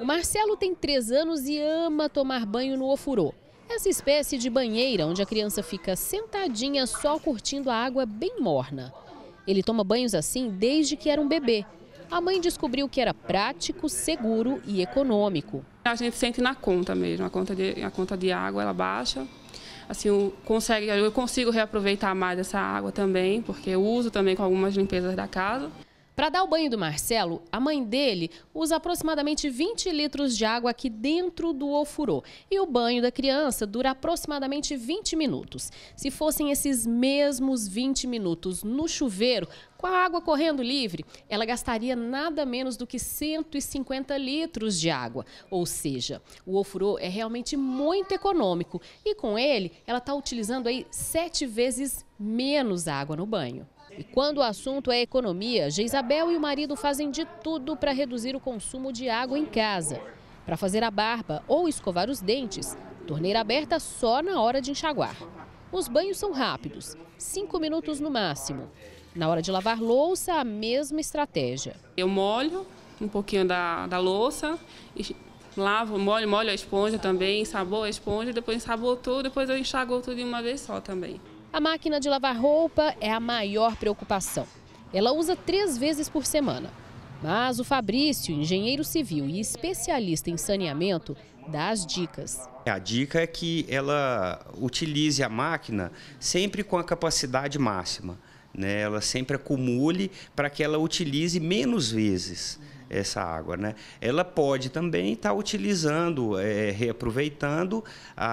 O Marcelo tem três anos e ama tomar banho no ofurô. Essa espécie de banheira onde a criança fica sentadinha só curtindo a água bem morna. Ele toma banhos assim desde que era um bebê. A mãe descobriu que era prático, seguro e econômico. A gente sente na conta mesmo, a conta de, a conta de água ela baixa. Assim, eu, consegue, eu consigo reaproveitar mais essa água também, porque eu uso também com algumas limpezas da casa. Para dar o banho do Marcelo, a mãe dele usa aproximadamente 20 litros de água aqui dentro do ofurô. E o banho da criança dura aproximadamente 20 minutos. Se fossem esses mesmos 20 minutos no chuveiro, com a água correndo livre, ela gastaria nada menos do que 150 litros de água. Ou seja, o ofurô é realmente muito econômico e com ele ela está utilizando aí sete vezes menos água no banho. E quando o assunto é economia, Geisabel e o marido fazem de tudo para reduzir o consumo de água em casa. Para fazer a barba ou escovar os dentes, torneira aberta só na hora de enxaguar. Os banhos são rápidos, cinco minutos no máximo. Na hora de lavar louça, a mesma estratégia. Eu molho um pouquinho da, da louça, lavo, molho, molho a esponja também, sabor a esponja, depois sabor tudo, depois eu enxago tudo de uma vez só também. A máquina de lavar roupa é a maior preocupação. Ela usa três vezes por semana. Mas o Fabrício, engenheiro civil e especialista em saneamento, dá as dicas. A dica é que ela utilize a máquina sempre com a capacidade máxima. Né? Ela sempre acumule para que ela utilize menos vezes essa água. Né? Ela pode também estar tá utilizando, é, reaproveitando a,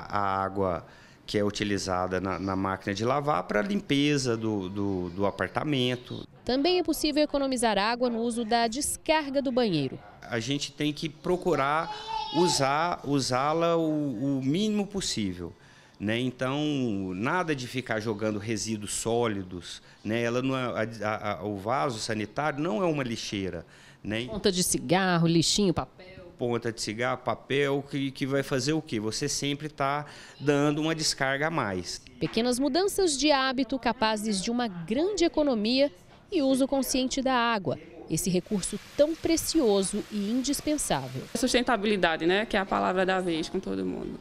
a, a água que é utilizada na, na máquina de lavar para limpeza do, do, do apartamento. Também é possível economizar água no uso da descarga do banheiro. A gente tem que procurar usar usá-la o, o, mínimo possível. Né? Então, nada de ficar jogando resíduos sólidos. Né? Ela não é, a, a, o vaso sanitário não é uma lixeira. Né? Ponta de cigarro, lixinho, papel ponta de cigarro, papel, que, que vai fazer o quê? Você sempre está dando uma descarga a mais. Pequenas mudanças de hábito capazes de uma grande economia e uso consciente da água, esse recurso tão precioso e indispensável. Sustentabilidade, né, que é a palavra da vez com todo mundo.